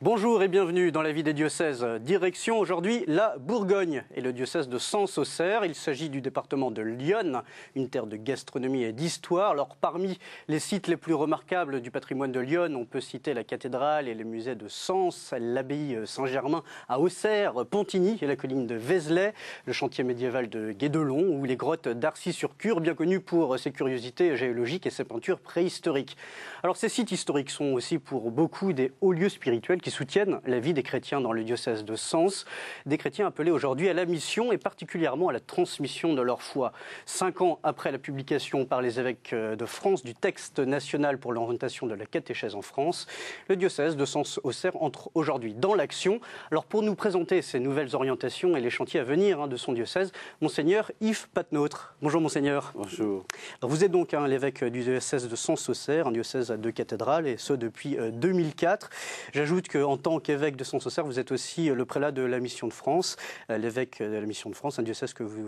Bonjour et bienvenue dans la vie des diocèses. Direction aujourd'hui la Bourgogne et le diocèse de Sens-Auxerre. Il s'agit du département de Lyon, une terre de gastronomie et d'histoire. Alors parmi les sites les plus remarquables du patrimoine de Lyon, on peut citer la cathédrale et les musées de Sens, l'abbaye Saint-Germain à Auxerre, Pontigny et la colline de Vézelay, le chantier médiéval de Guédelon ou les grottes d'Arcy-sur-Cure, bien connues pour ses curiosités géologiques et ses peintures préhistoriques. Alors ces sites historiques sont aussi pour beaucoup des hauts lieux spirituels qui soutiennent la vie des chrétiens dans le diocèse de Sens, des chrétiens appelés aujourd'hui à la mission et particulièrement à la transmission de leur foi. Cinq ans après la publication par les évêques euh, de France du texte national pour l'orientation de la catéchèse en France, le diocèse de Sens-Auxerre entre aujourd'hui dans l'action. Alors pour nous présenter ces nouvelles orientations et les chantiers à venir hein, de son diocèse, monseigneur Yves Patnautre. Bonjour monseigneur. Bonjour. vous êtes donc hein, l'évêque du diocèse de Sens-Auxerre, un diocèse à deux cathédrales et ce depuis 2004. Euh, J'ajoute que en tant qu'évêque de serre vous êtes aussi euh, le prélat de la Mission de France, euh, l'évêque euh, de la Mission de France, un diocèse que vous,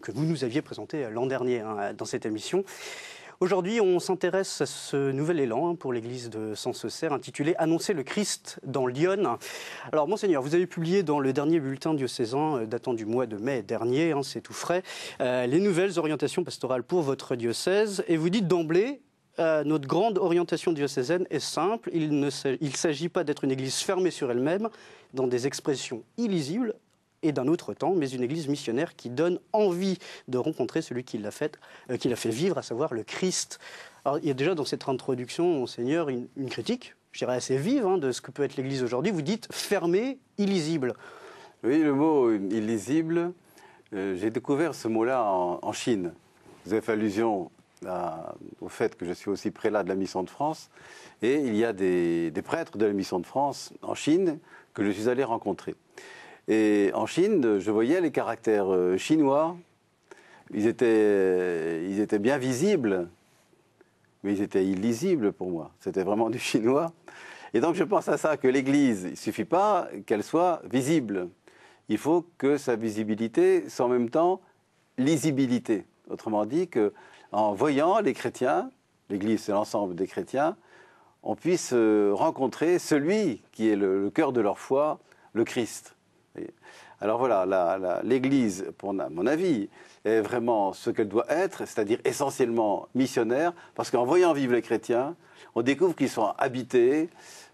que vous nous aviez présenté l'an dernier hein, dans cette émission. Aujourd'hui, on s'intéresse à ce nouvel élan hein, pour l'église de serre intitulé Annoncer le Christ dans Lyon. Alors, Monseigneur, vous avez publié dans le dernier bulletin diocésain datant du mois de mai dernier, hein, c'est tout frais, les nouvelles orientations pastorales pour votre diocèse. Et vous dites d'emblée euh, notre grande orientation diocésaine est simple. Il ne s'agit pas d'être une église fermée sur elle-même, dans des expressions illisibles, et d'un autre temps, mais une église missionnaire qui donne envie de rencontrer celui qui l'a fait, euh, qui l'a fait vivre, à savoir le Christ. il y a déjà dans cette introduction, Monseigneur, une, une critique, je dirais assez vive, hein, de ce que peut être l'église aujourd'hui. Vous dites fermée, illisible. Oui, le mot euh, illisible, j'ai découvert ce mot-là en, en, Chine. Vous avez fait allusion au fait que je suis aussi prélat de la Mission de France. Et il y a des, prêtres de la Mission de France en Chine que je suis allé rencontrer. Et en Chine, je voyais les caractères euh, chinois. Ils étaient, ils étaient bien visibles, mais ils étaient illisibles pour moi. C'était vraiment du chinois. Et donc je pense à ça, que l'Église, il ne suffit pas qu'elle soit visible. Il faut que sa visibilité soit en même temps lisibilité. Autrement dit, que en voyant les chrétiens, l'Église c'est l'ensemble des chrétiens, on puisse euh, rencontrer celui qui est le, cœur de leur foi, le Christ. alors voilà, l'Église, pour à mon avis, est vraiment ce qu'elle doit être, c'est-à-dire essentiellement missionnaire, parce qu'en voyant vivre les chrétiens, on découvre qu'ils sont habités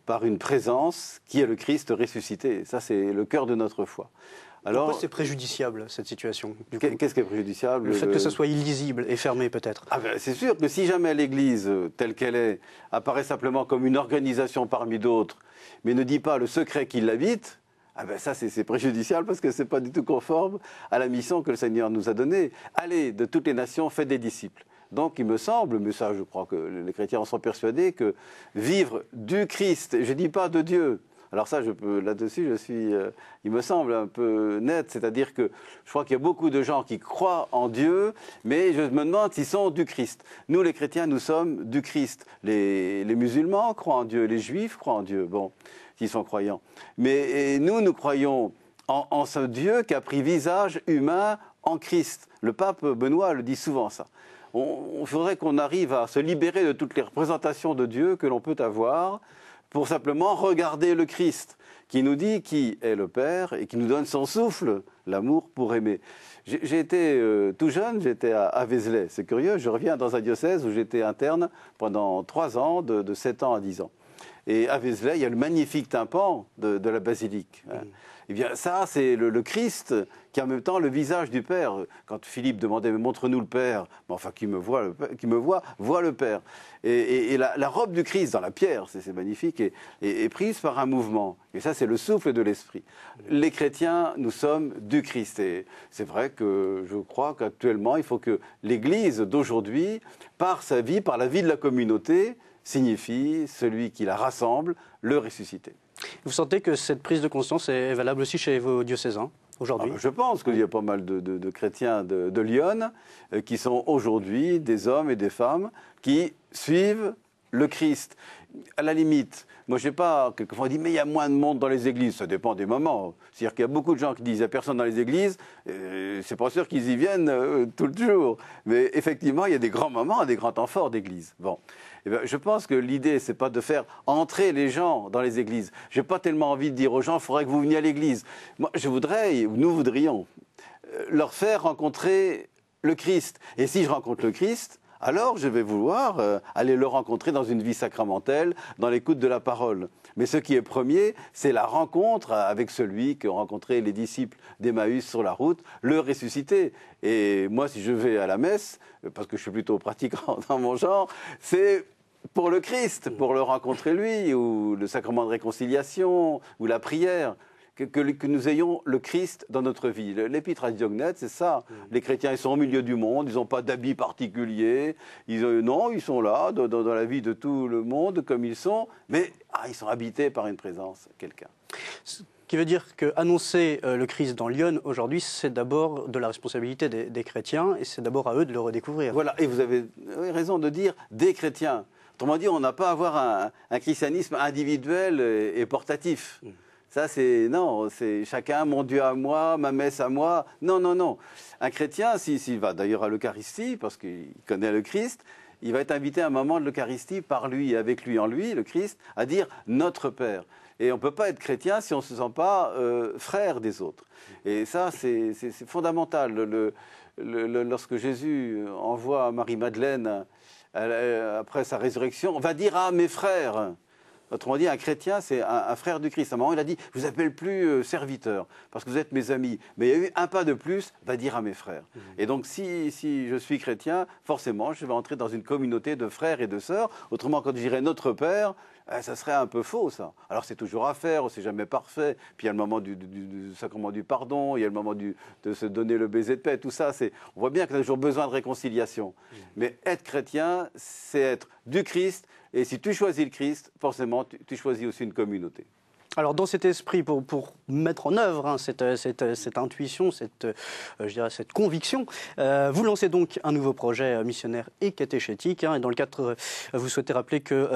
par une présence qui est le Christ ressuscité. Ça, c'est le cœur de notre foi. Alors, c'est préjudiciable, cette situation Qu'est-ce qui est préjudiciable Le fait que euh, ce soit illisible et fermé, peut-être. Ah ben, c'est sûr que si jamais l'Église, euh, telle qu'elle est, apparaît simplement comme une organisation parmi d'autres, mais ne dit pas le secret qui l'habite, ah ben ça, c'est préjudiciable parce que ce n'est pas du tout conforme à la mission que le Seigneur nous a donnée. Allez, de toutes les nations, faites des disciples. Donc il me semble, mais ça je crois que les chrétiens en sont persuadés, que vivre du Christ, je ne dis pas de Dieu, alors ça, là-dessus, euh, il me semble un peu net, c'est-à-dire que je crois qu'il y a beaucoup de gens qui croient en Dieu, mais je me demande s'ils sont du Christ. Nous, les chrétiens, nous sommes du Christ. Les, musulmans croient en Dieu, les juifs croient en Dieu, bon, ils sont croyants. Mais nous, nous croyons en, ce Dieu qui a pris visage humain en Christ. Le pape Benoît le dit souvent ça. On, on faudrait qu'on arrive à se libérer de toutes les représentations de Dieu que l'on peut avoir pour simplement regarder le Christ qui nous dit qui est le Père et qui nous donne son souffle, l'amour pour aimer. J'ai été euh, tout jeune, j'étais à, à C'est curieux, je reviens dans un diocèse où j'étais interne pendant trois ans, de, sept 7 ans à 10 ans. Et à Vézelay, il y a le magnifique tympan de, la basilique. Hein. Eh bien, ça, c'est le, Christ qui en même temps le visage du Père. Quand Philippe demandait montre-nous le Père, enfin, qui me voit, voit, le Père. Et, la, robe du Christ dans la pierre, c'est magnifique, est, est, prise par un mouvement. Et ça, c'est le souffle de l'esprit. Les chrétiens, nous sommes du Christ. Et c'est vrai que je crois qu'actuellement, il faut que l'Église d'aujourd'hui, par sa vie, par la vie de la communauté, signifie celui qui la rassemble, le ressuscité. Vous sentez que cette prise de conscience est valable aussi chez vos diocésains aujourd'hui ah ben, Je pense qu'il y a pas mal de, chrétiens de, Lyon euh, qui sont aujourd'hui des hommes et des femmes qui suivent le Christ, à la limite, moi je sais pas, quelquefois on dit mais il y a moins de monde dans les églises, ça dépend des moments. C'est-à-dire qu'il y a beaucoup de gens qui disent il n'y a personne dans les églises, euh, c'est pas sûr qu'ils y viennent euh, tout le jour. Mais effectivement, il y a des grands moments, des grands temps forts d'église. Bon. Eh ben, je pense que l'idée, c'est pas de faire entrer les gens dans les églises. Je n'ai pas tellement envie de dire aux gens, il faudrait que vous veniez à l'église. Moi, je voudrais, nous voudrions, euh, leur faire rencontrer le Christ. Et si je rencontre le Christ, alors je vais vouloir euh, aller le rencontrer dans une vie sacramentelle, dans l'écoute de la parole. Mais ce qui est premier, c'est la rencontre avec celui que rencontré les disciples d'Emmaüs sur la route, le ressuscité. Et moi, si je vais à la messe, parce que je suis plutôt pratiquant dans mon genre, c'est pour le Christ, pour le rencontrer lui, ou le sacrement de réconciliation, ou la prière que, nous ayons le Christ dans notre vie. L'épître à Diognète, c'est ça. Mm. Les chrétiens, ils sont au milieu du monde, ils n'ont pas d'habits particuliers. Ils euh, non, ils sont là, dans, la vie de tout le monde, comme ils sont, mais ah, ils sont habités par une présence, quelqu'un. Ce qui veut dire qu'annoncer euh, le Christ dans Lyon aujourd'hui, c'est d'abord de la responsabilité des, chrétiens et c'est d'abord à eux de le redécouvrir. Voilà, et vous avez raison de dire des chrétiens. Autrement dit, on n'a pas à avoir un, christianisme individuel et, portatif. Mm. Ça, c'est. Non, c'est chacun, mon Dieu à moi, ma messe à moi. Non, non, non. Un chrétien, s'il va d'ailleurs à l'Eucharistie, parce qu'il connaît le Christ, il va être invité à un moment de l'Eucharistie par lui, avec lui, en lui, le Christ, à dire notre Père. Et on ne peut pas être chrétien si on ne se sent pas euh, frère des autres. Et ça, c'est fondamental. lorsque Jésus envoie Marie-Madeleine après sa résurrection, on va dire à mes frères. Autrement dit, un chrétien, c'est un, frère du Christ. À un moment, il a dit Je vous appelle plus euh, serviteur, parce que vous êtes mes amis. Mais il y a eu un pas de plus, va dire à mes frères. Mmh. Et donc, si, je suis chrétien, forcément, je vais entrer dans une communauté de frères et de sœurs. Autrement, quand je dirais notre Père, euh, ça serait un peu faux, ça. Alors, c'est toujours à faire, c'est jamais parfait. Puis, il y a le moment du, sacrement du pardon, il y a le moment de se donner le baiser de paix, tout ça. On voit bien qu'on a toujours besoin de réconciliation. Mmh. Mais être chrétien, c'est être du Christ et si tu choisis le Christ, forcément, tu, choisis aussi une communauté. Alors dans cet esprit, pour, mettre en œuvre hein, cette, cette, intuition, cette, euh, conviction, euh, vous lancez donc un nouveau projet euh, missionnaire et catéchétique. Hein, et dans le cadre, vous souhaitez rappeler que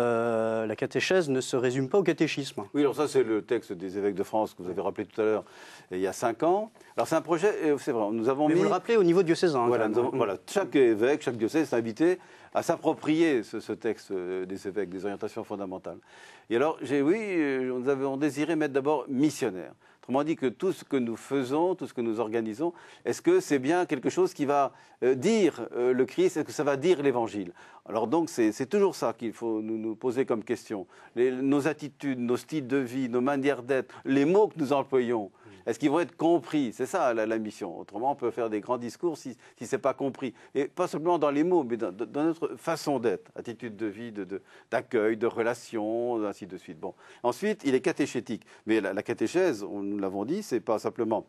la catéchèse ne se résume pas au catéchisme. Oui, alors ça c'est le texte des évêques de France que vous avez rappelé tout à l'heure, il y a cinq ans. Alors c'est un projet, c'est vrai, nous avons Mais vous le rappelez au niveau diocésain. Voilà, hein. voilà, chaque évêque, chaque diocèse est invité à s'approprier ce, texte des évêques, des orientations fondamentales. Et alors, j'ai, oui, euh, nous avons désiré mettre d'abord missionnaire. Autrement dit, que tout ce que nous faisons, tout ce que nous organisons, est-ce que c'est bien quelque chose qui va euh, dire euh, le Christ Est-ce que ça va dire l'Évangile Alors donc, c'est toujours ça qu'il faut nous, poser comme question. nos attitudes, nos styles de vie, nos manières d'être, les mots que nous employons, mm. est-ce qu'ils vont être compris C'est ça la, mission. Autrement, on peut faire des grands discours si, si ce n'est pas compris. Et pas seulement dans les mots, mais dans, notre façon d'être, attitude de vie, d'accueil, de, relation, ainsi de suite. Bon. Ensuite, il est catéchétique. Mais la, catéchèse, on nous l'avons dit, ce n'est pas simplement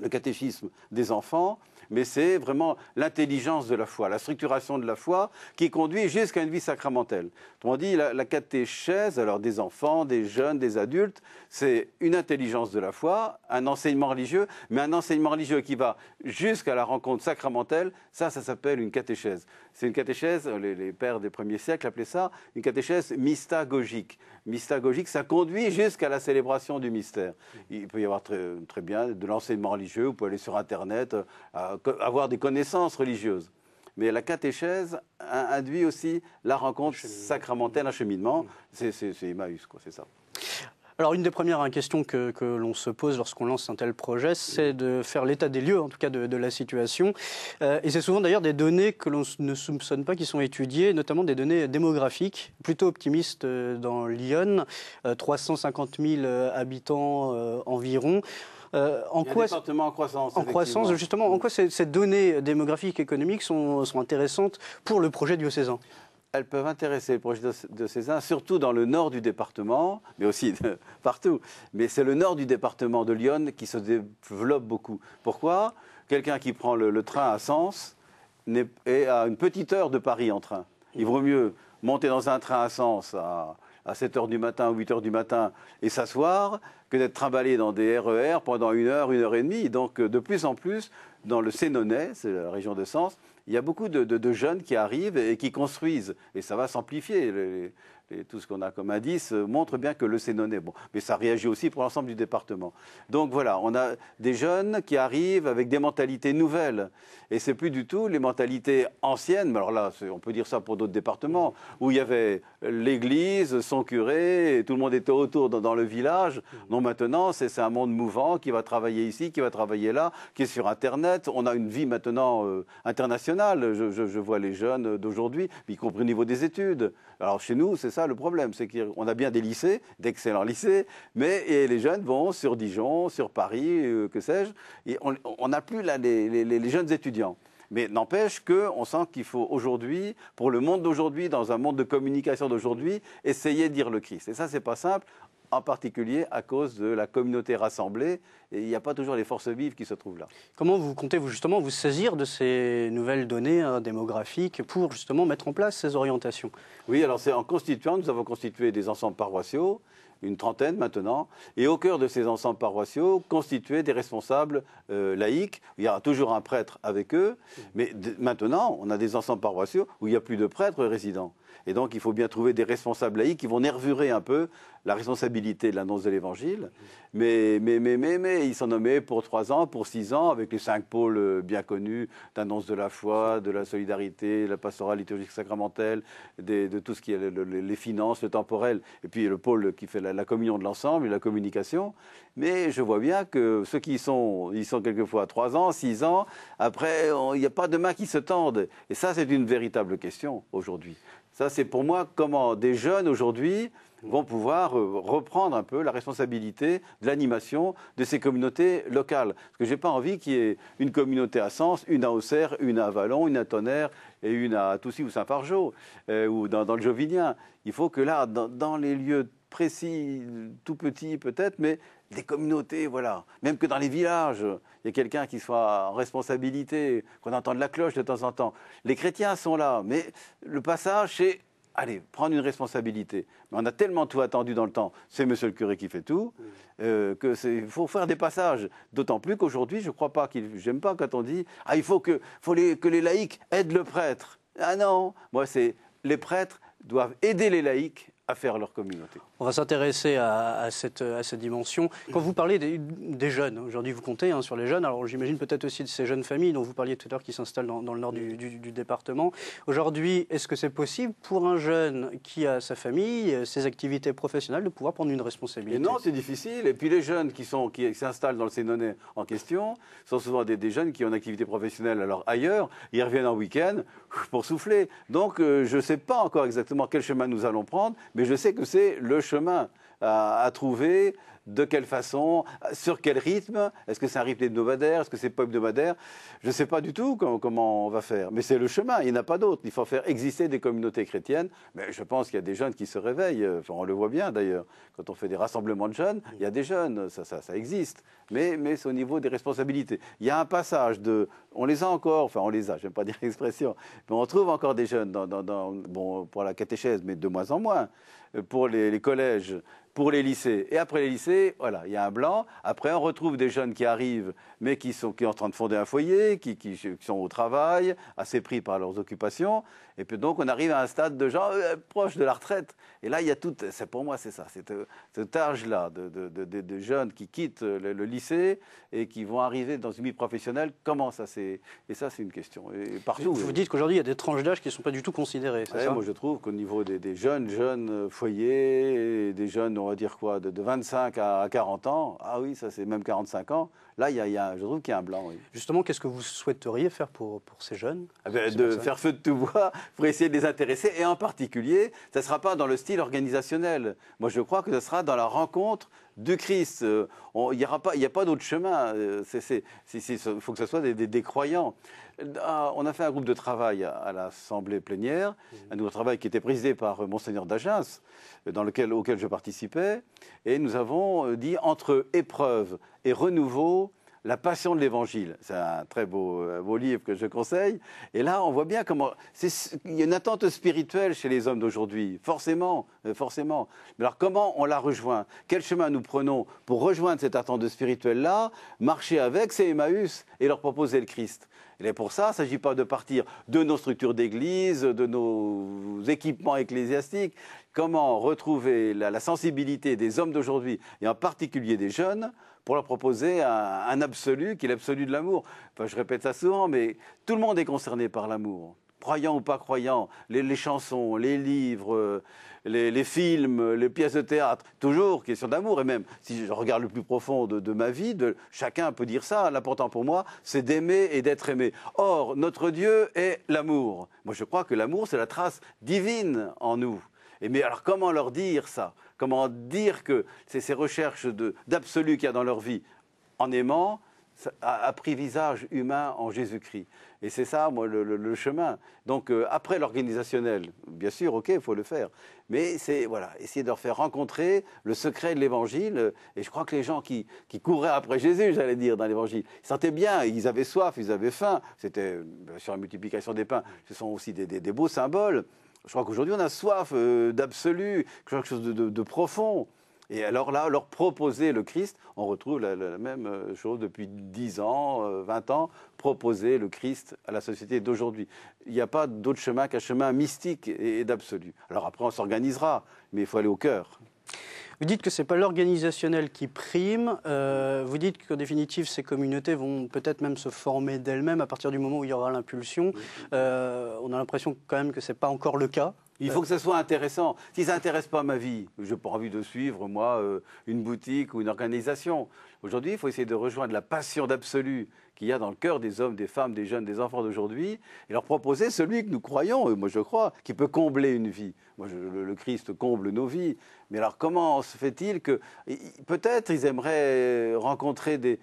le catéchisme des enfants, mais c'est vraiment l'intelligence de la foi, la structuration de la foi qui conduit jusqu'à une vie sacramentelle. On dit, la, la, catéchèse, alors des enfants, des jeunes, des adultes, c'est une intelligence de la foi, un enseignement religieux, mais un enseignement religieux qui va jusqu'à la rencontre sacramentelle, ça, ça s'appelle une catéchèse. C'est une catéchèse, euh, les, pères des premiers siècles appelaient ça une catéchèse mystagogique. Mystagogique, ça conduit jusqu'à la célébration du mystère. Il peut y avoir très, bien de l'enseignement religieux, vous pouvez aller sur Internet, euh, avoir des connaissances religieuses. Mais la catéchèse induit aussi la rencontre sacramentelle, un cheminement. C'est Emmaüs, quoi, c'est ça. Alors une des premières hein, questions que, l'on se pose lorsqu'on lance un tel projet, c'est de faire l'état des lieux, en tout cas de, la situation. Euh, et c'est souvent d'ailleurs des données que l'on ne soupçonne pas qui sont étudiées, notamment des données démographiques, plutôt optimistes euh, dans Lyon, 350 euh, 000 habitants environ. en, quoi, en croissance. En croissance, justement. En quoi ces, données démographiques et économiques sont, sont, intéressantes pour le projet du diocésain elles peuvent intéresser les projets de Cézanne, surtout dans le nord du département, mais aussi partout. Mais c'est le nord du département de Lyon qui se développe beaucoup. Pourquoi Quelqu'un qui prend le, train à Sens est à une petite heure de Paris en train. Il vaut mieux monter dans un train à Sens à, à 7 h du matin ou 8 h du matin et s'asseoir que d'être trimballé dans des RER e pendant une heure, une heure et demie. Donc de plus en plus, dans le Sénonais, c'est la région de Sens, il y a beaucoup de, jeunes qui arrivent et qui construisent. Et ça va s'amplifier et tout ce qu'on a comme indice euh, montre bien que le est bon, mais ça réagit aussi pour l'ensemble du département. Donc voilà, on a des jeunes qui arrivent avec des mentalités nouvelles. Et c'est plus du tout les mentalités anciennes, mais alors là, on peut dire ça pour d'autres départements, où il y avait l'église, son curé, et tout le monde était autour dans, le village. Non, maintenant, c'est un monde mouvant qui va travailler ici, qui va travailler là, qui est sur Internet. On a une vie maintenant euh, internationale. je vois les jeunes d'aujourd'hui, y compris au niveau des études. Alors chez nous, c'est ça le problème, c'est qu'on a bien des lycées, d'excellents lycées, mais les jeunes vont sur Dijon, sur Paris, euh, que sais-je, et on n'a plus les, jeunes étudiants. Mais n'empêche qu'on sent qu'il faut aujourd'hui, pour le monde d'aujourd'hui, dans un monde de communication d'aujourd'hui, essayer de dire le Christ. Et ça, n'est pas simple en particulier à cause de la communauté rassemblée. il n'y a pas toujours les forces vives qui se trouvent là. Comment vous comptez vous justement vous saisir de ces nouvelles données hein, démographiques pour justement mettre en place ces orientations Oui, alors c'est en constituant, nous avons constitué des ensembles paroissiaux une trentaine maintenant, et au cœur de ces ensembles paroissiaux, constituer des responsables laïques euh, laïcs. Il y aura toujours un prêtre avec eux, mais maintenant, on a des ensembles paroissiaux où il n'y a plus de prêtres résidents. Et donc, il faut bien trouver des responsables laïcs qui vont nervurer un peu la responsabilité de l'annonce de l'Évangile. Mais, mais, mais, mais, mais, ils sont nommés pour trois ans, pour six ans, avec les cinq pôles euh, bien connus d'annonce de la foi, de la solidarité, de la pastorale liturgique sacramentelle, de tout ce qui est les finances, le temporel, et puis le pôle qui fait la la, communion de l'ensemble et la communication. Mais je vois bien que ceux qui sont, ils sont quelquefois à 3 ans, 6 ans, après, il n'y a pas de mains qui se tendent. Et ça, c'est une véritable question aujourd'hui. Ça, c'est pour moi comment des jeunes aujourd'hui vont pouvoir euh, reprendre un peu la responsabilité de l'animation de ces communautés locales. Parce que je n'ai pas envie qu'il y ait une communauté à Sens, une à Auxerre, une à Vallon, une à Tonnerre et une à Toussy ou Saint-Fargeau, euh, ou dans, le Jovinien. Il faut que là, dans les lieux précis, tout petit peut-être, mais des communautés, voilà. Même que dans les villages, il y a quelqu'un qui soit en responsabilité, qu'on entende la cloche de temps en temps. Les chrétiens sont là, mais le passage, c'est allez, prendre une responsabilité. on a tellement tout attendu dans le temps, c'est monsieur le curé qui fait tout, euh, faut faire des passages. D'autant plus qu'aujourd'hui, je crois pas qu'il. J'aime pas quand on dit Ah, il faut que, faut les, que les laïcs aident le prêtre. Ah non, moi, c'est les prêtres doivent aider les laïcs à faire leur communauté. On va s'intéresser à, cette, dimension. Quand vous parlez des, jeunes, aujourd'hui vous comptez hein, sur les jeunes, alors j'imagine peut-être aussi de ces jeunes familles dont vous parliez tout à l'heure qui s'installent dans, le nord du, département. Aujourd'hui, est-ce que c'est possible pour un jeune qui a sa famille, ses activités professionnelles, de pouvoir prendre une responsabilité Non, c'est difficile. Et puis les jeunes qui s'installent dans le Sénonais en question sont souvent des, jeunes qui ont une activité professionnelle alors ailleurs, ils reviennent en week-end, pour souffler. Donc euh, je ne sais pas encore exactement quel chemin nous allons prendre, mais je sais que c'est le chemin à trouver de quelle façon, sur quel rythme, est-ce que c'est un rythme hebdomadaire, est-ce que c'est pas hebdomadaire, je ne sais pas du tout comment, on va faire. Mais c'est le chemin, il n'y a pas d'autre. Il faut faire exister des communautés chrétiennes. Mais je pense qu'il y a des jeunes qui se réveillent, euh, on le voit bien d'ailleurs. Quand on fait des rassemblements de jeunes, il y a des jeunes, ça, existe. Mais, c'est au niveau des responsabilités. Il y a un passage de, on les a encore, enfin on les a, je n'aime pas dire l'expression, mais on trouve encore des jeunes pour la catéchèse, mais de moins en moins, euh, pour les collèges, pour les lycées. Et après les lycées, voilà, il y a un blanc. Après, on retrouve des jeunes qui arrivent, mais qui sont, qui en train de fonder un foyer, qui sont au travail, assez pris par leurs occupations. Et puis donc, on arrive à un stade de gens euh, proches de la retraite. Et là, il y a tout, c'est pour moi, c'est ça, c'est euh, cet âge-là de, jeunes qui quittent euh, le, lycée et qui vont arriver dans une vie professionnelle. Comment ça c'est Et ça, c'est une question. Et partout. Vous, dites qu'aujourd'hui, il y a des tranches d'âge qui ne sont pas du tout considérées. moi, je trouve qu'au niveau des, des, jeunes, jeunes foyers, des jeunes, on va dire quoi, de, 25 à 40 ans, ah oui, ça c'est même 45 ans, Là, y, a, je trouve qu'il y a un blanc. Justement, qu'est-ce que vous souhaiteriez faire pour, ces jeunes ah ben, De faire feu de tout bois pour essayer de les intéresser. Et en particulier, ça ne sera pas dans le style organisationnel. Moi, je crois que ce sera dans la rencontre du Christ. Euh, il n'y a pas, d'autre chemin. Euh, il faut que ce soit des, des croyants. Euh, on a fait un groupe de travail à l'Assemblée plénière, mhm. un groupe de travail qui était présidé par euh, Monseigneur Dajas, euh, dans lequel, auquel je participais, et nous avons dit entre épreuve et renouveau, la passion de l'Évangile. C'est un très beau, livre que je conseille. Et là, on voit bien comment il y a une attente spirituelle chez les hommes d'aujourd'hui, forcément, forcément. alors, comment on la rejoint Quel chemin nous prenons pour rejoindre cette attente spirituelle-là Marcher avec, ces Emmaüs et leur proposer le Christ. Et eh pour ça, il ne s'agit pas de partir de nos structures d'église, de nos équipements ecclésiastiques. Comment retrouver la, sensibilité des hommes d'aujourd'hui, et en particulier des jeunes, pour leur proposer un, absolu qui est l'absolu de l'amour. je répète ça souvent, mais tout le monde est concerné par l'amour croyant ou pas croyant, les, chansons, les livres, euh, les, films, les pièces de théâtre, toujours question d'amour. Et même si je regarde le plus profond de, ma vie, chacun peut dire ça. L'important pour moi, c'est d'aimer et d'être aimé. Or, notre Dieu est l'amour. Moi, je crois que l'amour, c'est la trace divine en nous. Et mais alors, comment leur dire ça Comment dire que c'est ces recherches d'absolu qu'il y a dans leur vie En aimant, a pris visage humain en Jésus-Christ. Et c'est ça, moi, le, chemin. Donc, euh, après l'organisationnel, bien sûr, OK, il faut le faire. Mais c'est, voilà, essayer de leur faire rencontrer le secret de l'évangile. Et je crois que les gens qui, qui couraient après Jésus, j'allais dire, dans l'évangile, ils sentaient bien, ils avaient soif, ils avaient faim. C'était sur la multiplication des pains, ce sont aussi des, beaux symboles. Je crois qu'aujourd'hui, on a soif euh, d'absolu, quelque chose de profond. Et alors là, leur proposer le Christ, on retrouve la, même euh, chose depuis 10 ans, 20 euh, ans, proposer le Christ à la société d'aujourd'hui. Il n'y a pas d'autre chemin qu'un chemin mystique et, d'absolu. Alors après, on s'organisera, mais il faut aller au cœur. Vous dites que ce n'est pas l'organisationnel qui prime. Euh, vous dites qu'en définitive, ces communautés vont peut-être même se former d'elles-mêmes à partir du moment où il y aura l'impulsion. on a l'impression quand même que ce n'est pas encore le cas. Il faut que ça soit intéressant. S'ils ça pas ma vie, je n'ai pas envie de suivre, moi, euh, une boutique ou une organisation. Aujourd'hui, il faut essayer de rejoindre la passion d'absolu qu'il y a dans le cœur des hommes, des femmes, des jeunes, des enfants d'aujourd'hui, et leur proposer celui que nous croyons, euh, moi je crois, qui peut combler une vie. Moi, le, Christ comble nos vies. Mais alors comment se fait-il que peut-être ils aimeraient rencontrer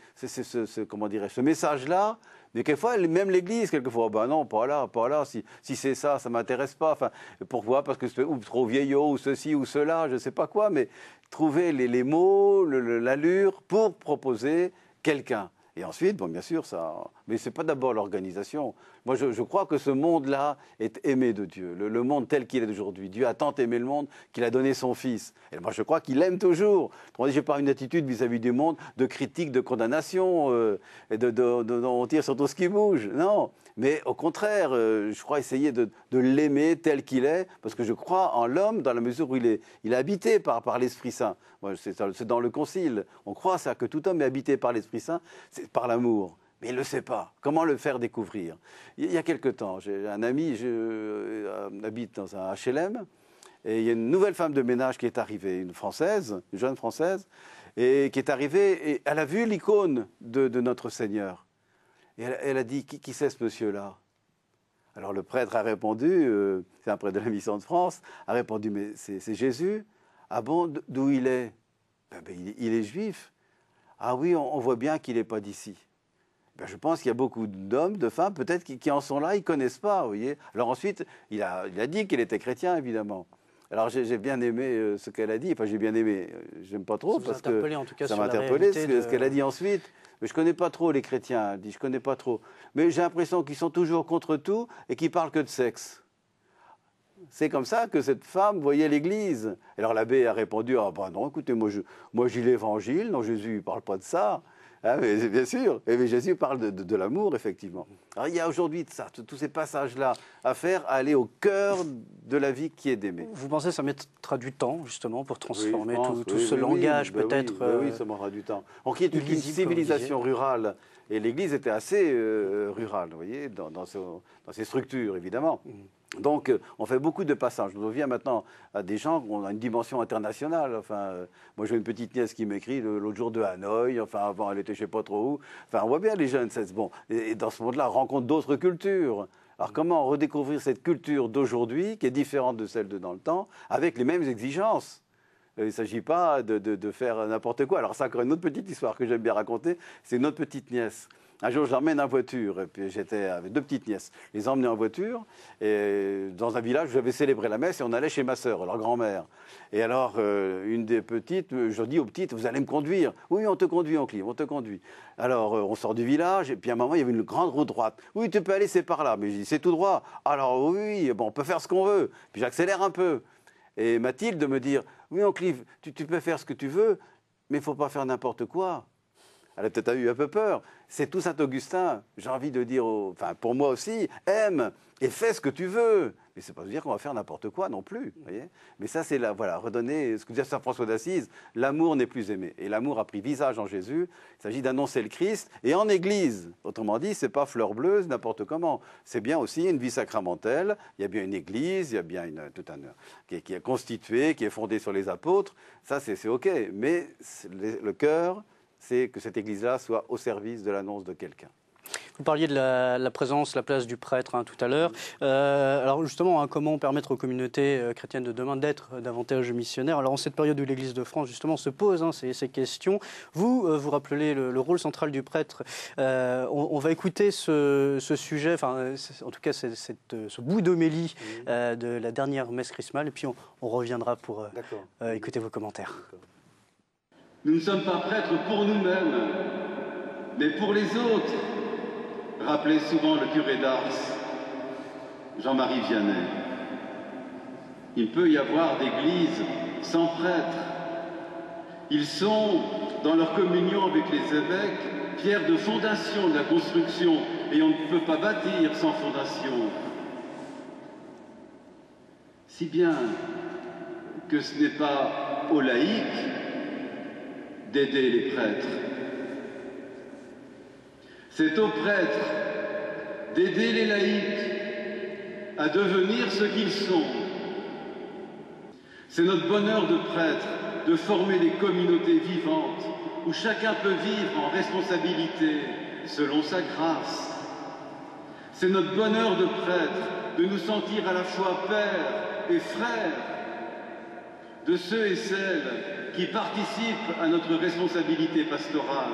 comment ce message-là mais quelquefois, même l'Église, quelquefois, ben non, pas là, pas là, si, si c'est ça, ça ne m'intéresse pas. Enfin, pourquoi Parce que c'est trop vieillot, ou ceci, ou cela, je ne sais pas quoi, mais trouver les, les mots, l'allure pour proposer quelqu'un. Et ensuite, bon, bien sûr, ça, mais ce n'est pas d'abord l'organisation. Moi, je, crois que ce monde-là est aimé de Dieu, le, monde tel qu'il est aujourd'hui. Dieu a tant aimé le monde qu'il a donné son Fils. Et moi, je crois qu'il aime toujours. Je n'ai pas une attitude vis-à-vis du monde de critique, de condamnation, euh, et de, de, on tire sur tout ce qui bouge. Non. Mais au contraire, euh, je crois essayer de, l'aimer tel qu'il est, parce que je crois en l'homme dans la mesure où il est, il est habité par, par l'Esprit Saint. C'est dans le Concile. On croit ça, que tout homme est habité par l'Esprit Saint, c'est par l'amour mais il ne le sait pas. Comment le faire découvrir Il y a quelque temps, j'ai un ami je, euh, habite dans un HLM, et il y a une nouvelle femme de ménage qui est arrivée, une Française, une jeune Française, et qui est arrivée, et elle a vu l'icône de, notre Seigneur. Et elle, a dit, qui, c'est ce monsieur-là Alors le prêtre a répondu, euh, c'est un prêtre de la Mission de France, a répondu, mais c'est Jésus Ah bon, d'où il est ben, ben, il, est juif. Ah oui, on voit bien qu'il n'est pas d'ici. Ben, je pense qu'il y a beaucoup d'hommes, de femmes, peut-être qui, en sont là, ils ne connaissent pas, vous voyez. Alors ensuite, il a, dit qu'il était chrétien, évidemment. Alors j'ai bien aimé euh, ce qu'elle a dit, enfin j'ai bien aimé, euh, j'aime pas trop, ça parce que en tout cas ça m'a interpellé ce, qu'elle a dit ensuite. Mais je connais pas trop les chrétiens, elle dit, je connais pas trop. Mais j'ai l'impression qu'ils sont toujours contre tout et qu'ils parlent que de sexe. C'est comme ça que cette femme voyait l'Église. Alors l'abbé a répondu, ah ben non, écoutez, moi, moi j'ai l'Évangile, non, Jésus ne parle pas de ça. Ah, bien sûr. Et eh, Jésus parle de, l'amour, effectivement. il y a aujourd'hui ça, tous ces passages-là à faire, à aller au cœur de la vie qui est d'aimer. Vous pensez que ça mettra du temps, justement, pour transformer tout, ce langage, bah peut-être bah euh, Oui, ça mettra du temps. En qui est une civilisation rurale et l'Église était assez euh, rurale, vous voyez, dans, dans, ses structures, évidemment. Mm. Donc, euh, on fait beaucoup de passages. On revient maintenant à des gens qui ont une dimension internationale. Enfin, euh, moi, j'ai une petite nièce qui m'écrit l'autre jour de Hanoï. Enfin, avant, elle était je ne sais pas trop où. Enfin, on voit bien les jeunes. bon. Et, dans ce monde-là, rencontre d'autres cultures. Alors, comment redécouvrir cette culture d'aujourd'hui qui est différente de celle de dans le temps, avec les mêmes exigences euh, il ne s'agit pas de, faire n'importe quoi. Alors, ça, encore une autre petite histoire que j'aime bien raconter, c'est notre petite nièce. Un jour, je l'emmène en voiture, et puis j'étais avec deux petites nièces. les emmener en voiture, et dans un village, j'avais célébré la messe, et on allait chez ma sœur, leur grand-mère. Et alors, euh, une des petites, euh, je dis aux petites, vous allez me conduire. Oui, on te conduit, on on te conduit. Alors, on sort du village, et puis à un moment, il y avait une grande route droite. Oui, tu peux aller, c'est par là. Mais je dis, c'est tout droit. Alors, oui, on peut faire ce qu'on veut. Puis j'accélère un peu et Mathilde me dire Oui, Enclive, tu, tu peux faire ce que tu veux, mais il ne faut pas faire n'importe quoi elle a peut-être eu un peu peur. C'est tout Saint-Augustin, j'ai envie de dire, enfin pour moi aussi, aime et fais ce que tu veux. Mais c'est pas dire qu'on va faire n'importe quoi non plus. Mais ça, c'est la, voilà, redonner ce que disait Saint François d'Assise, l'amour n'est plus aimé. Et l'amour a pris visage en Jésus. Il s'agit d'annoncer le Christ et en Église. Autrement dit, c'est pas fleur bleue, n'importe comment. C'est bien aussi une vie sacramentelle. Il y a bien une Église, il y a bien une, tout un, qui, est, qui est constituée, qui est fondée sur les apôtres. Ça, c'est OK. Mais le cœur c'est que cette Église-là soit au service de l'annonce de quelqu'un. Vous parliez de la, présence, la place du prêtre hein, tout à l'heure. Euh, alors justement, hein, comment permettre aux communautés euh, chrétiennes de demain d'être davantage missionnaires Alors en cette période où l'Église de France justement se pose hein, ces, questions, vous euh, vous rappelez le, rôle central du prêtre. On, va écouter ce, sujet, enfin en tout cas ce bout d'homélie mmh. de la dernière messe chrismale, et puis on reviendra pour écouter vos commentaires. Nous ne sommes pas prêtres pour nous-mêmes, mais pour les autres, rappelait souvent le curé d'Ars, Jean-Marie Vianney. Il peut y avoir d'église sans prêtres. Ils sont, dans leur communion avec les évêques, pierres de fondation de la construction, et on ne peut pas bâtir sans fondation. Si bien que ce n'est pas aux laïcs d'aider les prêtres. C'est aux prêtres d'aider les laïcs à devenir ce qu'ils sont. C'est notre bonheur de prêtre de former des communautés vivantes où chacun peut vivre en responsabilité selon sa grâce. C'est notre bonheur de prêtre de nous sentir à la fois père et frère de ceux et celles qui participent à notre responsabilité pastorale.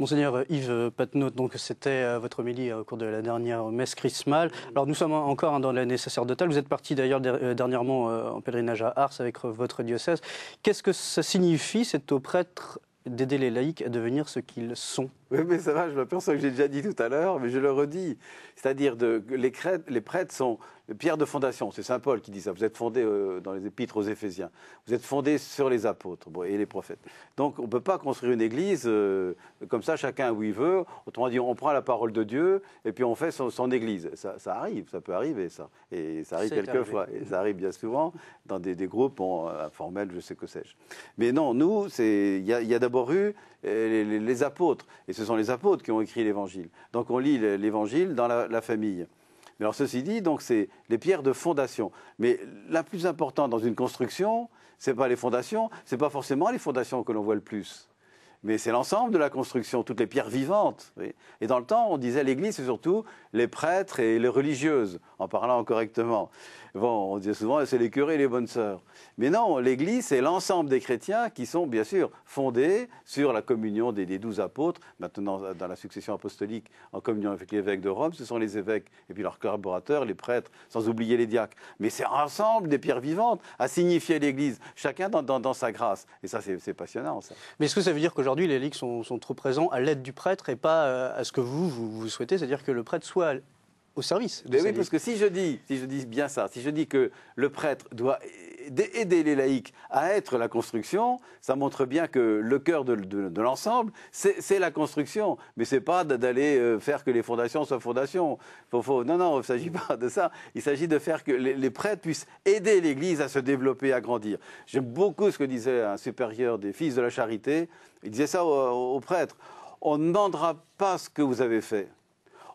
Monseigneur Yves Patnaud, donc c'était euh, votre homélie euh, au cours de la dernière messe chrismale. Alors nous sommes encore hein, dans l'année sacerdotale. Vous êtes parti d'ailleurs euh, dernièrement en pèlerinage à Ars avec votre diocèse. Qu'est-ce que ça signifie, c'est aux prêtres d'aider les laïcs à devenir ce qu'ils sont oui, mais ça va, je m'aperçois que j'ai déjà dit tout à l'heure, mais je le redis. C'est-à-dire, les, les, prêtres sont pierres de fondation. C'est saint Paul qui dit ça. Vous êtes fondés euh, dans les épîtres aux Éphésiens. Vous êtes fondés sur les apôtres et les prophètes. Donc, on ne peut pas construire une église euh, comme ça, chacun où il veut. Autrement dit, on prend la parole de Dieu et puis on fait son, église. Ça, arrive, ça peut arriver, ça. Et ça arrive quelquefois. Et ça arrive bien souvent dans des, groupes informels, je sais que sais-je. Mais non, nous, il y a, d'abord eu euh, les, les apôtres. Et ce sont les apôtres qui ont écrit l'évangile. Donc on lit l'évangile dans la, famille. alors ceci dit, donc c'est les pierres de fondation. Mais la plus importante dans une construction, n'est pas les fondations, n'est pas forcément les fondations que l'on voit le plus. Mais c'est l'ensemble de la construction, toutes les pierres vivantes. Et dans le temps, on disait l'Église, c'est surtout les prêtres et les religieuses, en parlant correctement. Bon, on dit souvent, c'est les curés et les bonnes sœurs. Mais non, l'Église, c'est l'ensemble des chrétiens qui sont, bien sûr, fondés sur la communion des, douze apôtres. Maintenant, euh, dans la succession apostolique, en communion avec l'évêque de Rome, ce sont les évêques et puis leurs collaborateurs, les prêtres, sans oublier les diacres. Mais c'est l'ensemble des pierres vivantes à signifier l'Église, chacun dans, sa grâce. Et ça, c'est passionnant, ça. Mais est-ce que ça veut dire qu'aujourd'hui, les ligues sont, trop présents à l'aide du prêtre et pas euh, à ce que vous, vous souhaitez, c'est-à-dire que le prêtre soit au service. oui, parce que si je dis, bien ça, si je dis que le prêtre doit aider les laïcs à être la construction, ça montre bien que le cœur de, l'ensemble, c'est la construction, mais ce n'est pas d'aller euh, faire que les fondations soient fondations. non, non, il ne s'agit pas de ça. Il s'agit de faire que les, prêtres puissent aider l'Église à se développer, à grandir. J'aime beaucoup ce que disait un supérieur des Fils de la Charité. Il disait ça aux, prêtres. On ne pas ce que vous avez fait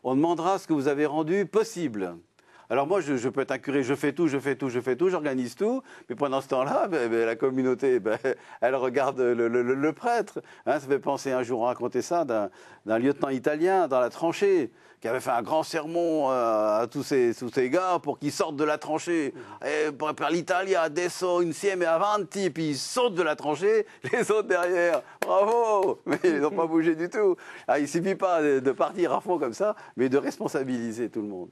on demandera ce que vous avez rendu possible. Alors moi, je, peux être un curé, je fais tout, je fais tout, je fais tout, j'organise tout, mais pendant ce temps-là, ben, ben, la communauté, ben, elle regarde le, prêtre. Hein, ça fait penser un jour, on raconter ça, d'un lieutenant italien dans la tranchée qui avait fait un grand sermon à tous ces, gars pour qu'ils sortent de la tranchée. Mmh. Et par l'Italia, adesso, insieme, avanti, puis ils sautent de la tranchée, les autres derrière. Bravo Mais ils n'ont pas bougé du tout. Ah, il ne suffit pas de partir à fond comme ça, mais de responsabiliser tout le monde.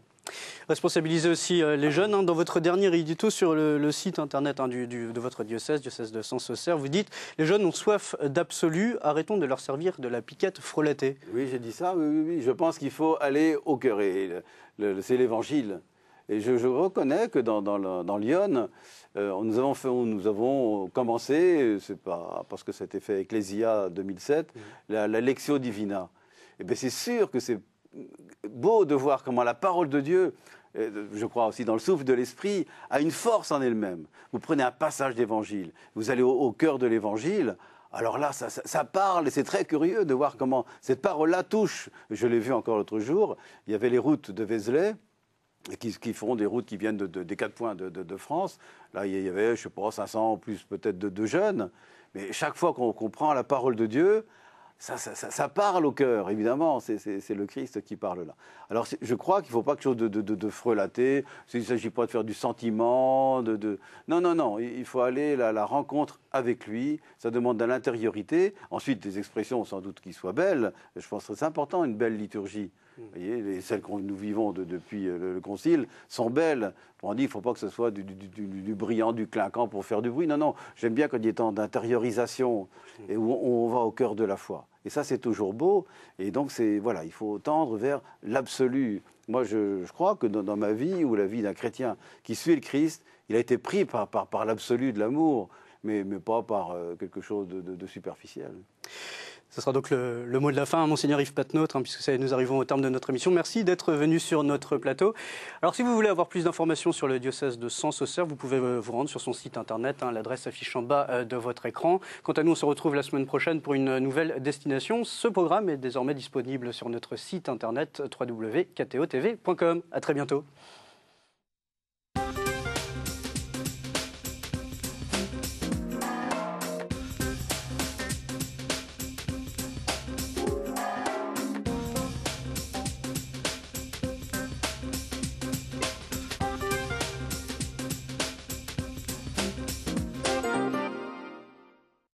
Responsabiliser aussi euh, les jeunes. Hein. Dans votre dernier édito sur le, site internet hein, de votre diocèse, diocèse de Sens-Auxerre, vous dites Les jeunes ont soif d'absolu, arrêtons de leur servir de la piquette frelatée. Oui, j'ai dit ça, oui, oui, oui. Je pense qu'il faut aller au cœur. Et c'est l'évangile. Et je, reconnais que dans, dans, Lyon, euh, nous, avons fait, nous, avons commencé, c'est pas parce que été fait Ecclesia 2007, mmh. la, la, Lectio Divina. Et eh bien c'est sûr que c'est beau de voir comment la parole de Dieu, euh, je crois aussi dans le souffle de l'esprit, a une force en elle-même. Vous prenez un passage d'évangile, vous allez au, cœur de l'évangile, alors là, ça, parle et c'est très curieux de voir comment cette parole-là touche. Je l'ai vu encore l'autre jour, il y avait les routes de Vézelay. Qui, font des routes qui viennent des quatre points de, de, France. Là, il y avait, je ne sais pas, 500 ou plus peut-être de, jeunes. Mais chaque fois qu'on comprend la parole de Dieu, ça, parle au cœur, évidemment, c'est le Christ qui parle là. Alors je crois qu'il ne faut pas quelque chose de, de, frelaté, il ne s'agit pas de faire du sentiment, de, Non, non, non, il faut aller à la, la rencontre avec lui, ça demande de l'intériorité, ensuite des expressions sans doute qui soient belles, je pense que c'est important, une belle liturgie. Mm. Vous celles que nous vivons depuis euh, le, Concile sont belles. On dit, il ne faut pas que ce soit du, brillant, du clinquant pour faire du bruit. Non, non, j'aime bien quand il ait temps d'intériorisation mm. et où on, va au cœur de la foi. Et ça, c'est toujours beau. Et donc, c'est voilà, il faut tendre vers l'absolu. Moi, je, crois que dans, ma vie ou la vie d'un chrétien qui suit le Christ, il a été pris par, l'absolu de l'amour, mais, pas par euh, quelque chose de superficiel. Ce sera donc le, mot de la fin hein, Monseigneur Yves Patnotre, hein, puisque nous arrivons au terme de notre émission. Merci d'être venu sur notre plateau. Alors, si vous voulez avoir plus d'informations sur le diocèse de Sens-Auxerre, vous pouvez vous rendre sur son site internet, hein, l'adresse s'affiche en bas euh, de votre écran. Quant à nous, on se retrouve la semaine prochaine pour une nouvelle destination. Ce programme est désormais disponible sur notre site internet www.ktotv.com. À très bientôt.